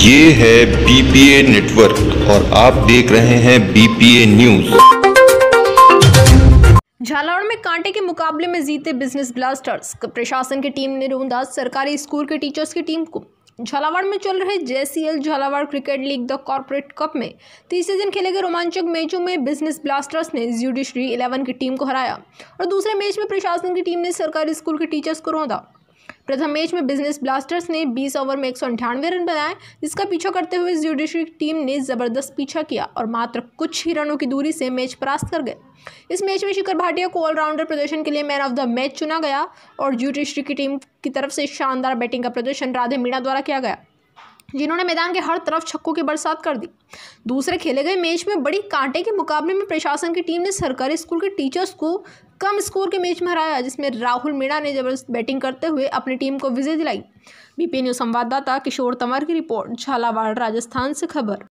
ये है BPA network और आप देख रहे हैं बीपीए न्यूज झालावाड़ में कांटे के मुकाबले में जीते बिजनेस ब्लास्टर्स प्रशासन की टीम ने रोहनदास सरकारी स्कूल के टीचर्स की टीम को झालावाड़ में चल रहे JCL Jhalawar cricket league the corporate cup में तीसरे दिन खेले गए रोमांचक मैचों में बिजनेस ब्लास्टर्स ने जुडिशरी इलेवन की टीम को हराया और दूसरे मैच में प्रशासन की टीम ने सरकारी स्कूल के टीचर्स को रोंदा प्रथम मैच में बिजनेस ब्लास्टर्स ने 20 ओवर में एक रन बनाए जिसका पीछा करते हुए ज्यूडिशरी टीम ने ज़बरदस्त पीछा किया और मात्र कुछ ही रनों की दूरी से मैच परास्त कर गए इस मैच में शिखर भाटिया को ऑलराउंडर प्रदर्शन के लिए मैन ऑफ द मैच चुना गया और ज्यूडिशरी की टीम की तरफ से शानदार बैटिंग का प्रदर्शन राधे मीणा द्वारा किया गया जिन्होंने मैदान के हर तरफ छक्कों की बरसात कर दी दूसरे खेले गए मैच में बड़ी कांटे के मुकाबले में प्रशासन की टीम ने सरकारी स्कूल के टीचर्स को कम स्कोर के मैच में हराया जिसमें राहुल मीणा ने जबरदस्त बैटिंग करते हुए अपनी टीम को विजय दिलाई बीपी न्यूज संवाददाता किशोर तंवर की रिपोर्ट झालावाड़ राजस्थान से खबर